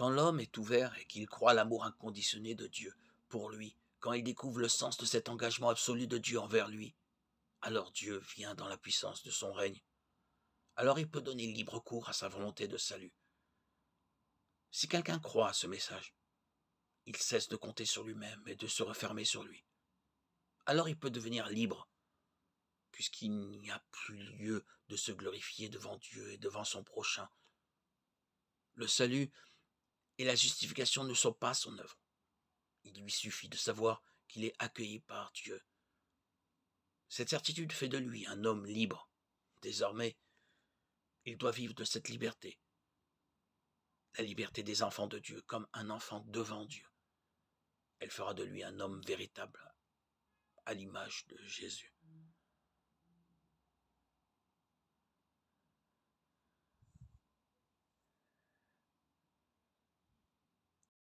Quand l'homme est ouvert et qu'il croit l'amour inconditionné de Dieu pour lui, quand il découvre le sens de cet engagement absolu de Dieu envers lui, alors Dieu vient dans la puissance de son règne. Alors il peut donner libre cours à sa volonté de salut. Si quelqu'un croit à ce message, il cesse de compter sur lui-même et de se refermer sur lui. Alors il peut devenir libre, puisqu'il n'y a plus lieu de se glorifier devant Dieu et devant son prochain. Le salut et la justification ne sont pas son œuvre. Il lui suffit de savoir qu'il est accueilli par Dieu. Cette certitude fait de lui un homme libre. Désormais, il doit vivre de cette liberté, la liberté des enfants de Dieu, comme un enfant devant Dieu. Elle fera de lui un homme véritable, à l'image de Jésus.